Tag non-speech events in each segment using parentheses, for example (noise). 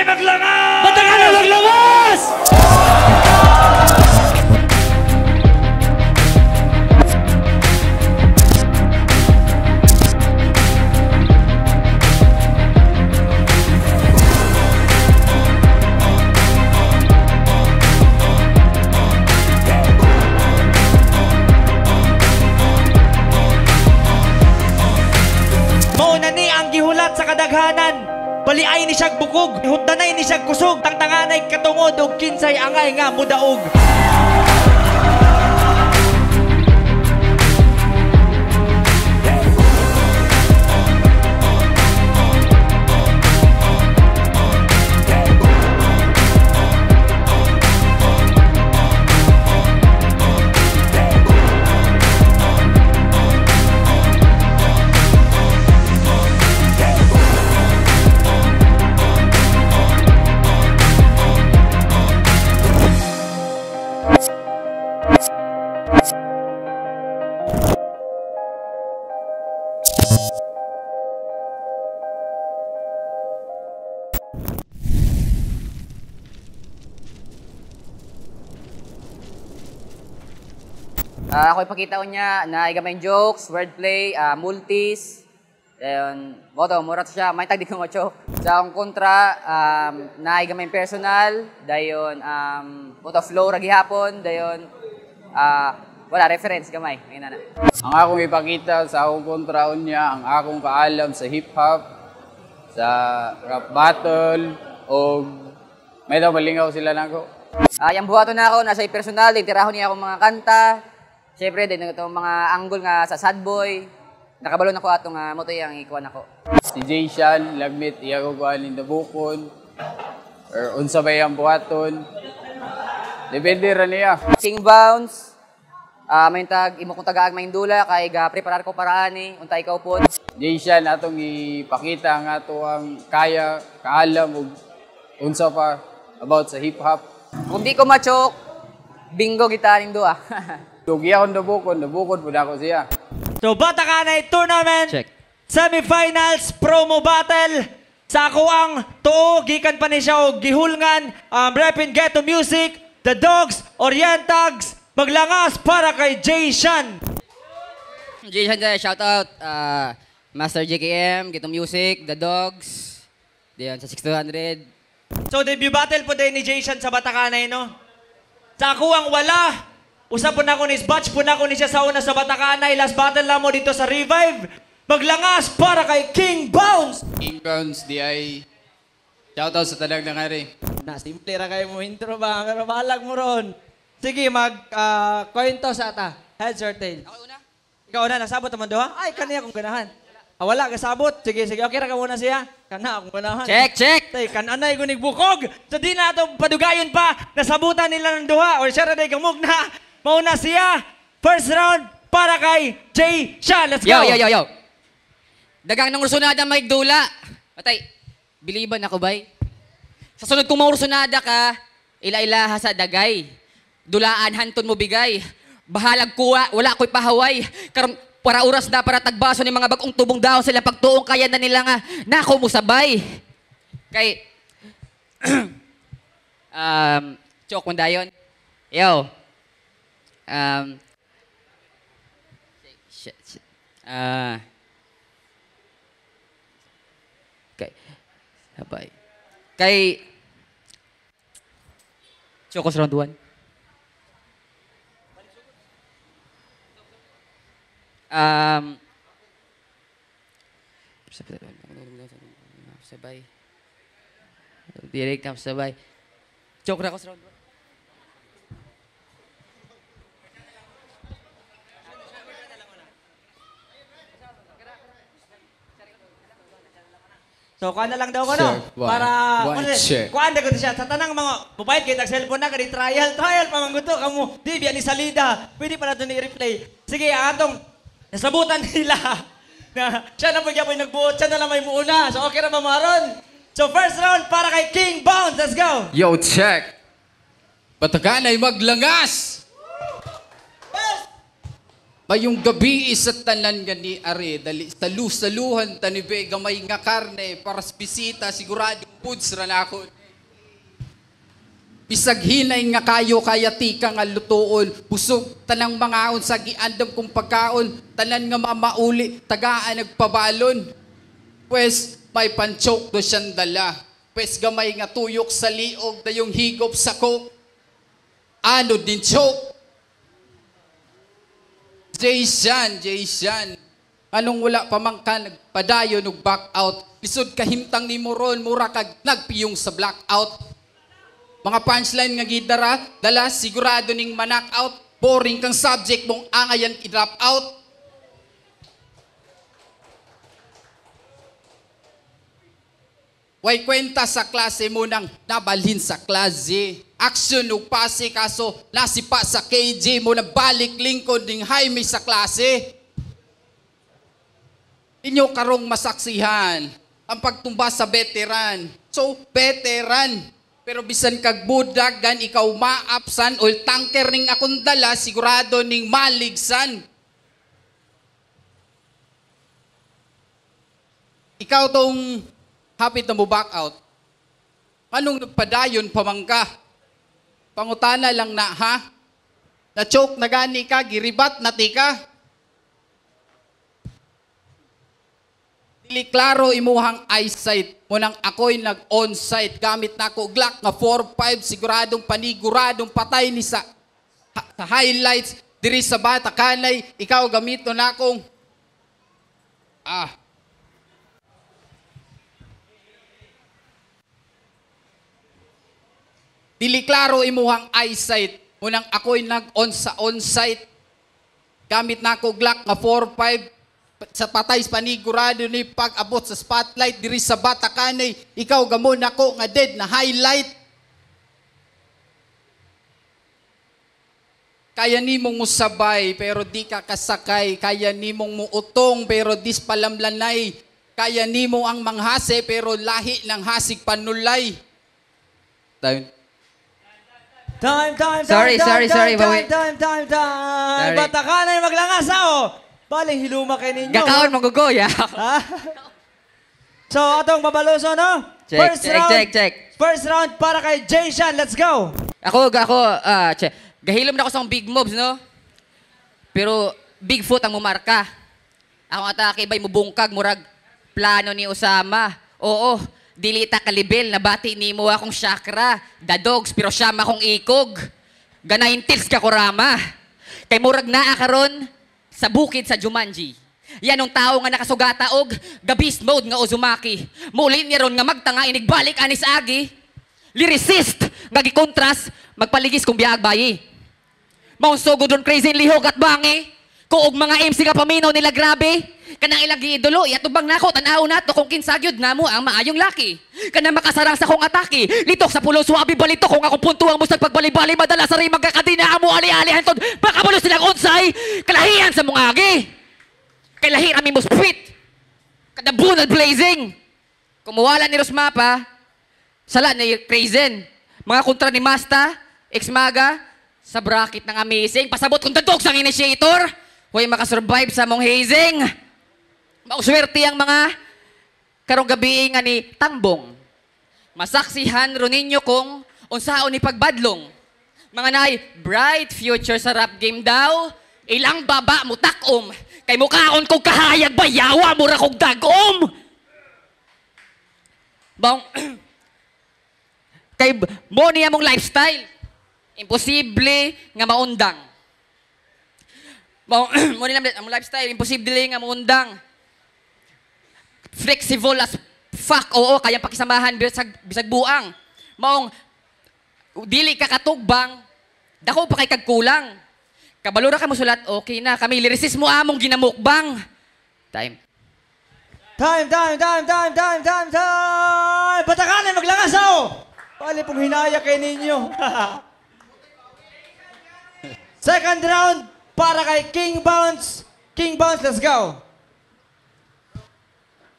Time of Lama! ini siyag bukog, hunda na ini kusog, tangtanganay katungod og kinsay angay nga mudaog. Uh, ako ipakita ko niya na igamay jokes, wordplay, uh, multis. Ayun, boto, mura to siya. May tag di ko macho. Sa akong kontra, um, na igamay personal. Dayon, um, boto flow ragi hapon. Dayon, uh, wala, reference gamay. Ngayon na. Ang akong ipakita sa akong kontra niya, ang akong kaalam sa hip-hop, sa rap battle, o may daw malingaw sila na ako. Uh, yung buhato na ako, nasa personal, nagtirahon niya akong mga kanta, Siyempre, din itong mga angle nga sa sad boy. Nakabalo na ko ato nga mo yang ikuan ako. Si Jay Shan, lagmit iya ko kuan in Or unsa ba yang buhaton. Depende ra niya. King bounce. Uh, may tag imo kong tagaag may dula kay ga preparar ko para ani unta ikaw po. Jay Shan atong ipakita nga ato ang kaya kaalam ug unsa pa about sa hip hop. Kung di ko machok, bingo gitanin do ah. (laughs) Tugiya akong nabukod, nabukod po ako siya. So, bata ka tournament. Check. Semifinals, promo battle. Sa ako ang tuo, gikan pa ni siya o gihulngan. Um, Rapin Ghetto Music, The Dogs, Orientags. Maglangas para kay Jason. Jason, shout out. Uh, Master JKM, Ghetto Music, The Dogs. Diyan, sa 6200. So, debut battle po din ni Jason sa Batacanay, no? Sa ako ang wala, Usa po na ko ni batch po na ko ni siya sa una sa Batakana. Last battle na mo dito sa Revive. Maglangas para kay King Bounce. King Bounce, di ay... Shoutout sa talag na kare. Na, simple ra kayo mo intro ba? Pero balag mo ron. Sige, mag uh, ah, coin toss ata. Heads or tails? Ako una. Ikaw una, nasabot naman ha? Ay, kaniya kong ganahan. Ah, wala, kasabot. Sige, sige. Okay, raka muna siya. Kana, akong ganahan. Check, check! Tay, kananay ko nigbukog. So, di na ito padugayon pa. Nasabutan nila ng duha. Or siya rin ay gamog na. Mauna siya. First round para kay Jay Sha. Let's go. Yo, yo, yo, yo. Dagang nang ursunada Dula. Patay, biliban ako bay. Sa sunod kong maursunada ka, ila-ilaha sa dagay. Dulaan hanton mo bigay. Bahalag kuwa, wala ko'y pahaway. Karam, para oras na para tagbaso ni mga bagong tubong daw sila pagtuong kaya na nila nga nako mo sabay. Kay (clears throat) um, Chok, dayon. Yo, um, uh, kay kay Chocos round 1 um sabay direct sabay Chokrakos round So, kuha na lang daw ko, no? Sir, Para, one check. kuha na ko siya. Sa tanang mga bubayad, kahit nag-cellphone na, kani trial, trial, pamanguto, kamo, di, biya ni salida. Pwede pa na i replay Sige, ang atong, nasabutan (laughs) nila. na, siya na po yung nagbuot, siya na lang may muuna. So, okay na ba, Maron? So, first round para kay King Bounce. Let's go! Yo, check! Pataganay maglangas! Mayong gabi isat tanan ni are dali salu saluhan tanibe gamay nga karne para sa bisita sigurado puds ra nako. Bisag hinay nga kayo kaya tika nga lutuol busog tanang mangaon sa giandam kong pagkaon tanan nga mamauli tagaan nagpabalon. Pwes may panchok do siyang dala. Pwes gamay nga tuyok sa liog dayong higop sa ko. Ano din chok Jason, Jason. Anong wala pa man ka, nagpadayo, nag-back out. Lisod kahimtang ni Moron, mura kag nagpiyong sa blackout. Mga punchline nga gidara, dala sigurado ning manak out. Boring kang subject mong angayan i-drop out. Way kwenta sa klase mo nang nabalhin sa klase aksyon ug pase kaso nasipa sa KJ mo na balik lingkod ning Jaime sa klase. Inyo karong masaksihan ang pagtumba sa veteran. So, veteran. Pero bisan kag budagan ikaw maapsan oil tanker ning akong dala sigurado ning maligsan. Ikaw tong hapit na mo back out. Anong nagpadayon pamangka? Pangutana lang na, ha? Na-choke na gani ka, giribat na tika. Dili klaro imuhang eyesight. Munang ako'y nag-onsite. Gamit na ako Glock nga 4-5. Siguradong paniguradong patay ni sa, ha, sa highlights. Diri sa bata kanay, ikaw gamito na akong ah, Dili klaro imuhang eyesight. Unang ako'y nag-on sa on-site. Gamit na ako Glock nga 4-5 sa patay panigurado ni pag-abot sa spotlight diri sa bata kanay ikaw gamon nako nga dead na highlight kaya mong musabay pero di ka kasakay kaya nimong muutong pero dis palamlanay kaya mo ang manghase pero lahi ng hasig panulay Dahil Time, time, time, sorry, time, sorry, time, sorry, time, time, time, time, time. Batakanan maglangas, oh. Baling hiluma kayo ninyo. Gakaon, magugoy, so, atong babaloso, no? Check, First check, round, check, check. First round para kay Jay Sean. Let's go. Ako, ako, ah, uh, check. Gahilom na ako sa big moves, no? Pero, big foot ang mumarka. Ang atake ba'y mubungkag, murag, plano ni Osama. Oo, dilita kalibel kalibil, nabati ni mo akong chakra. the dogs, pero siya makong ikog. Ganaintils ka kurama. Kay murag naa karon sa bukid sa Jumanji. Yan ang tao nga nakasugata og gabis mode nga Uzumaki. Muli niya ron nga magtanga inigbalik anis agi. Lyricist nga gikontras magpaligis kung biag bayi. Mausog ron crazy lihog at bangi. Kuog mga MC nga paminaw nila grabe. Kanang ilagi idolo, yatubang nako, tanaw nato kung kinsagyod na mo ang maayong laki. Kanang makasarang sa kong atake, litok sa pulo suabi balito kung ako puntuang mo sa pagbalibali, madala sa rin magkakadina amo ali-ali hantod, baka mo silang unsay, kalahiyan sa mong agi. Kalahi rami mo spit. Kadabunod blazing. Kumuwala ni Rosmapa, sala ni Crazen. Mga kontra ni Masta, Exmaga, sa bracket ng amazing. Pasabot kong dadog sang initiator. Huwag makasurvive sa mong hazing. Mauswerte ang mga karong gabi nga ni Tambong. Masaksihan ro ninyo kung unsao ni pagbadlong. Mga nay, bright future sa rap game daw, ilang baba mo takom. Kay mukaon kong kahayag ba, yawa mo ra kong dagom. Bang, (clears throat) kay mo niya mong lifestyle, imposible nga maundang. Bang, (clears throat) mo niya mong lifestyle, imposible nga maundang flexible as fuck. Oo, kaya pakisamahan bisag, bisag buang. Maong, dili ka katugbang, dako pa kay kagkulang. Kabalura ka mo sulat, okay na. Kami lirisis mo among ginamukbang. Time. Time, time, time, time, time, time, time! Batakanin, maglangas ako! Oh. Pali pong hinaya kay ninyo. (laughs) Second round para kay King Bounce. King Bounce, let's go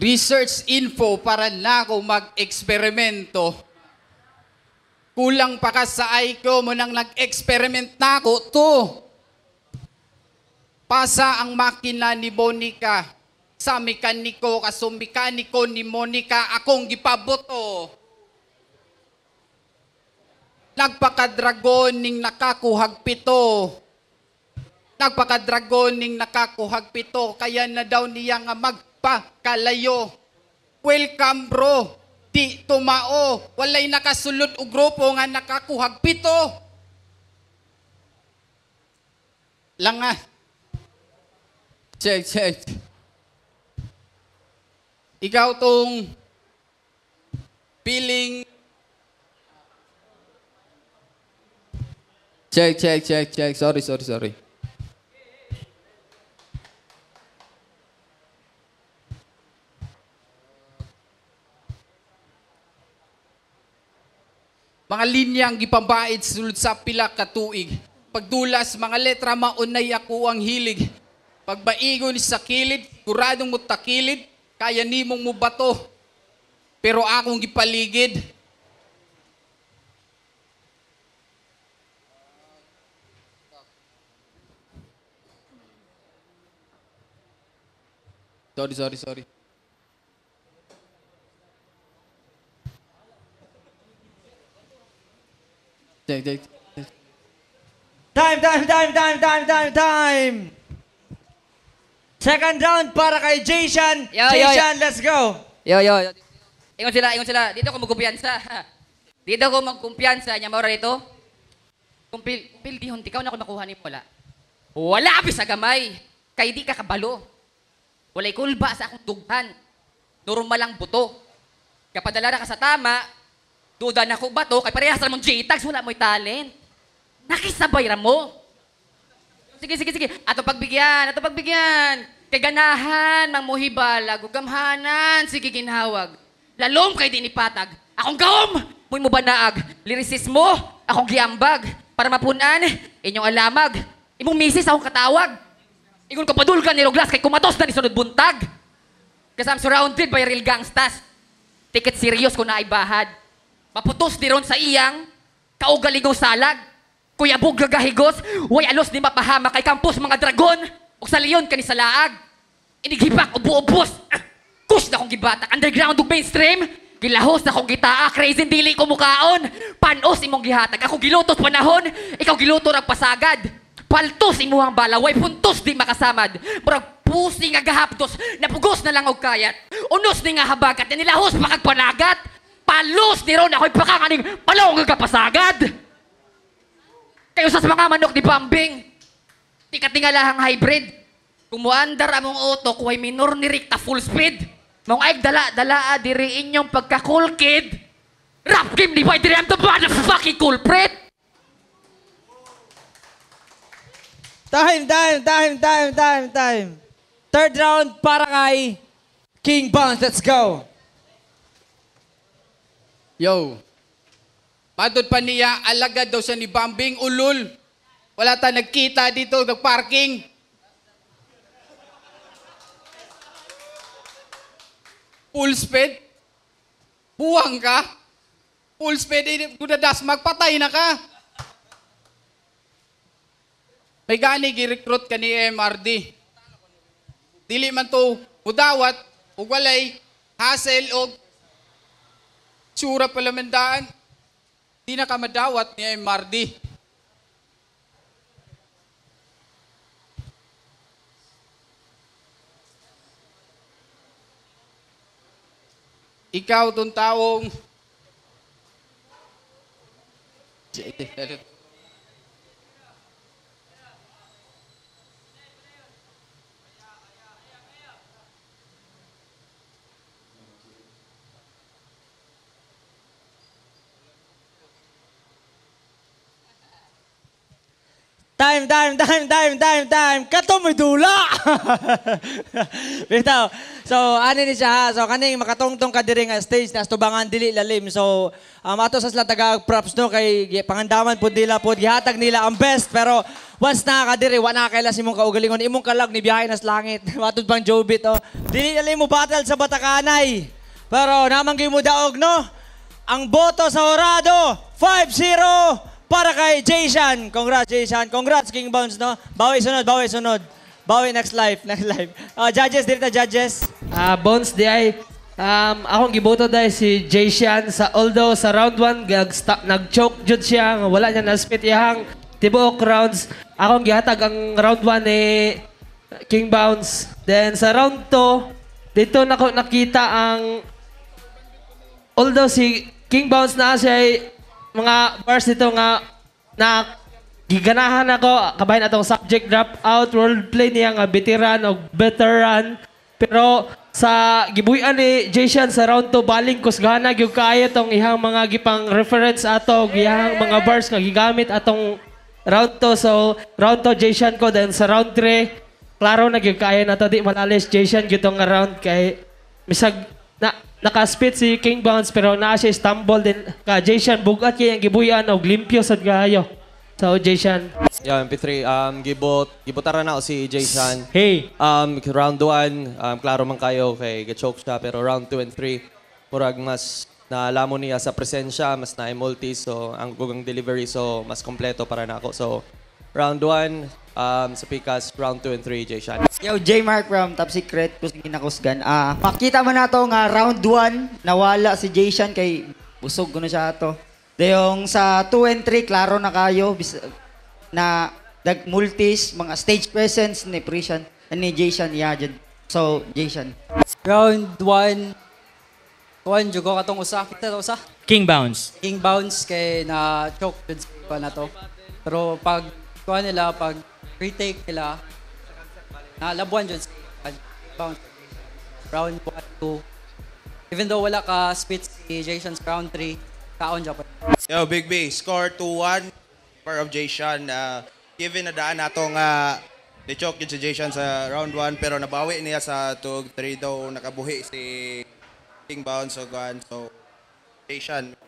research info para na ako mag-eksperimento. Kulang pa ka sa IQ mo nang nag-experiment na ako. To, pasa ang makina ni Monica sa mekaniko kaso mekaniko ni Monica akong gipaboto. Nagpakadragon ning nakakuhag pito nagpakadragon ning nakakuhag pito kaya na daw niya nga mag kalayo. Welcome bro, di tumao, walay nakasulod og grupo nga nakakuhag pito. Langa. Check, check. Ikaw tong piling Check, check, check, check. Sorry, sorry, sorry. Mga linya ang gipambait sulod sa pila ka tuig. Pagdulas mga letra maunay ako ang hilig. Pagbaigon sa kilid, kuradong mo takilid, kaya nimong mo bato. Pero akong gipaligid, Sorry, sorry, sorry. Check, check. Time, time, time, time, time, time, time! Second down para kay Jason. Yo, Jason, yo, yo. let's go. Yo, yo, yo. Ingon sila, ingon sila. Dito ko magkumpiyansa. (laughs) Dito ko magkumpiyansa. Nya maura dito. Kumpil, kumpil dihon. Tikaw na ako nakuha ni Pola. Wala api sa gamay. Kay di ka kabalo. Walay kulba sa akong dughan. Normal lang buto. Kapadala na ka sa tama, Duda na ko ba to? Kay parehas mong G-tags, wala mo'y talent. Nakisabay ra mo. Sige, sige, sige. Ato pagbigyan, ato pagbigyan. Kay ganahan, mamuhibala, gugamhanan, sige ginhawag. Lalong kay din ipatag. Akong gaom! mo'y mo ba naag? Lirisismo? Akong giambag. Para mapunan, inyong alamag. Imong misis akong katawag. Ingon ko padul ni Roglas kay kumatos na ni sunod buntag. Kasi I'm surrounded by real gangsters. Ticket serious ko na ay bahad. Maputos ni ron sa iyang kaugaligong salag. Kuya buglaga higos, way alos ni mapahama kay kampos mga dragon. O sa leon kanis sa laag. Inigipak, ubo-ubos. (clears throat) Kus na kong gibata, underground ug mainstream. Gilahos na kong gitaa, crazy dili ko mukaon. Panos imong gihatag, ako gilutot panahon, ikaw gilutor ang pasagad. Paltos imuhang balaway, puntos di makasamad. Murag pusi nga gahapdos, napugos na lang og kayat. Unos ni nga habagat, nilahos pa kag palos ni Ron ako'y pakanganing palong kapasagad. Kayo sa mga manok ni Bambing, di hybrid. Kumuandar among auto, kuway minor ni Rikta full speed. Mong ay dala dala ah, diri inyong pagka-cool kid. Rap game ni White Dream the motherfucking culprit. Time, time, time, time, time, time. Third round para kay King Bounce. Let's go. Yo. Madod pa niya, alagad daw sa ni Bambing, ulul. Wala ta nagkita dito, nagparking. Full speed. Buwang ka. Full speed, gudadas, eh, magpatay na ka. May gani, girecruit ka ni MRD. Dili man to, mudawat, ugwalay, hassle, og tsura palamandaan, hindi na kamadawat ni MRD. Ikaw tong taong Time, time, time, time, time, time. Kato may dula. (laughs) Bitaw. So, ani ni siya. So, kaning makatongtong ka diri nga stage nas tubangan dili lalim. So, um, ato sa sila taga props no kay pangandaman pud nila pud gihatag nila ang best pero once na ka diri wa na kay imong kaugalingon imong kalag ni biyahe nas langit. Watod (laughs) pang Jobit oh. Dili lalim mo battle sa batakanay. Pero namang mo daog no. Ang boto sa Horado 5-0 para kay Jason. Congrats, Jason. Congrats, King Bounce, no? Bawi sunod, bawi sunod. Bawi next life, (laughs) next life. Uh, judges, dito judges. Uh, Bones, di ay, um, akong giboto dahil si Jason. Sa, although sa round 1, nag-choke jud siya. Wala niya na-spit iyang tibuok rounds. Akong gihatag ang round 1 ni eh, King Bounce. Then sa round 2, dito nako nakita ang although si King Bounce na siya ay eh, mga verse dito nga na giganahan ako kabahin atong subject drop out world play niya nga veteran o veteran pero sa gibuyan ni Jason sa round 2 baling kusgana gyud kaayo tong ihang mga gipang reference ato gihang mga verse nga gigamit atong round 2 so round 2 Jason ko then sa round 3 klaro na gyud kaayo nato di malalis Jason gitong round kay misag na nakaspit si King Bounce pero naa siya stumble din ka Jason bugat kay ang gibuyan og limpyo sad kaayo. So Jason. Yeah, MP3 um gibot gibotara na si Jason. Hey. Um round 1 um klaro man kayo kay gachoke siya pero round 2 and 3 murag mas naalamon niya sa presensya, mas na multi so ang gugang delivery so mas kompleto para nako. Na so round 1, um, sa Picas, round 2 and 3, Jay Shan. Yo, J. Mark from Top Secret, kusgin na kusgan. Ah, makita mo na to nga round 1, nawala si Jay Shan kay busog kuno siya ato. Dayong sa 2 and 3, klaro na kayo bis, na dag multis, mga stage presence ni Prishan, ni Jason Yajan. So, Jason. Round 1, Kuan jugo katong usa kita to usa. King bounce. King bounce kay na choke jud ko na to. Pero pag kuha nila, pag retake nila, na labuan dyan sa round. Round 1, 2. Even though wala ka spit si Jason's round 3, kaon dyan pa. Yo, Big B, score 2-1 for of Jason. Uh, given na daan natong uh, ni-choke yun si Jason sa round 1, pero nabawi niya sa 2 3 daw nakabuhi si King Bounce. So, so Jason,